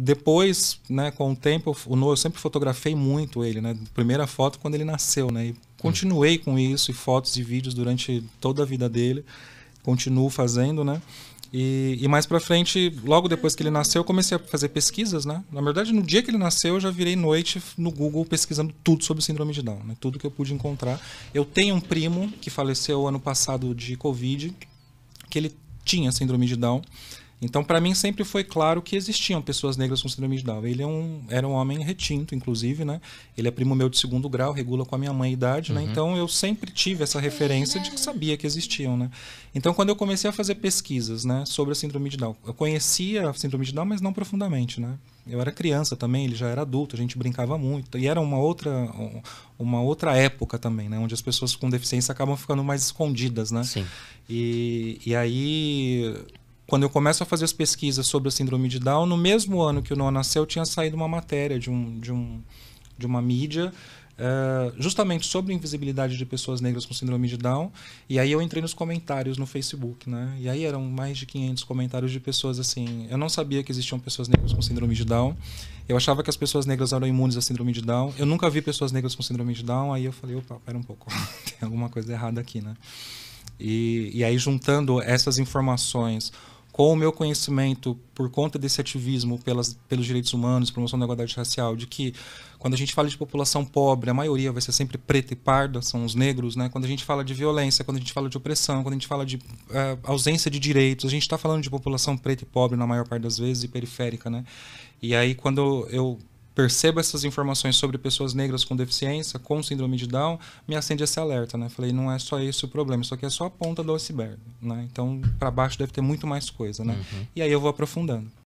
Depois, né, com o tempo, o Noah, eu sempre fotografei muito ele, né? Primeira foto quando ele nasceu, né? E continuei com isso, e fotos e vídeos durante toda a vida dele. Continuo fazendo, né? E, e mais para frente, logo depois que ele nasceu, eu comecei a fazer pesquisas, né? Na verdade, no dia que ele nasceu, eu já virei noite no Google pesquisando tudo sobre síndrome de Down, né? Tudo que eu pude encontrar. Eu tenho um primo que faleceu ano passado de Covid, que ele tinha síndrome de Down então, para mim, sempre foi claro que existiam pessoas negras com síndrome de Down. Ele é um, era um homem retinto, inclusive, né? Ele é primo meu de segundo grau, regula com a minha mãe a idade, né? uhum. né? Então, eu sempre tive essa referência né? de que sabia que existiam, né? Então, quando eu comecei a fazer pesquisas, né, sobre a síndrome de Down, eu conhecia a síndrome de Down, mas não profundamente, né? eu era criança também, ele já era adulto, a gente brincava muito. E era uma outra, uma outra época também, né? Onde as pessoas com deficiência acabam ficando mais escondidas, né? Sim. E, e aí quando eu começo a fazer as pesquisas sobre a síndrome de Down, no mesmo ano que o Noah nasceu, tinha saído uma matéria de, um, de, um, de uma mídia Uh, justamente sobre a invisibilidade de pessoas negras com síndrome de Down. E aí eu entrei nos comentários no Facebook, né? E aí eram mais de 500 comentários de pessoas assim. Eu não sabia que existiam pessoas negras com síndrome de Down. Eu achava que as pessoas negras eram imunes à síndrome de Down. Eu nunca vi pessoas negras com síndrome de Down. Aí eu falei, opa, pera um pouco. Tem alguma coisa errada aqui, né? E, e aí juntando essas informações com o meu conhecimento por conta desse ativismo pelas, pelos direitos humanos, promoção da igualdade racial, de que quando a gente fala de população pobre, a maioria vai ser sempre preta e parda, são os negros, né? Quando a gente fala de violência, quando a gente fala de opressão, quando a gente fala de uh, ausência de direitos, a gente está falando de população preta e pobre na maior parte das vezes e periférica, né? E aí quando eu percebo essas informações sobre pessoas negras com deficiência, com síndrome de Down, me acende esse alerta, né? Falei, não é só esse o problema, isso aqui é só a ponta do iceberg, né? Então, para baixo deve ter muito mais coisa, né? Uhum. E aí eu vou aprofundando.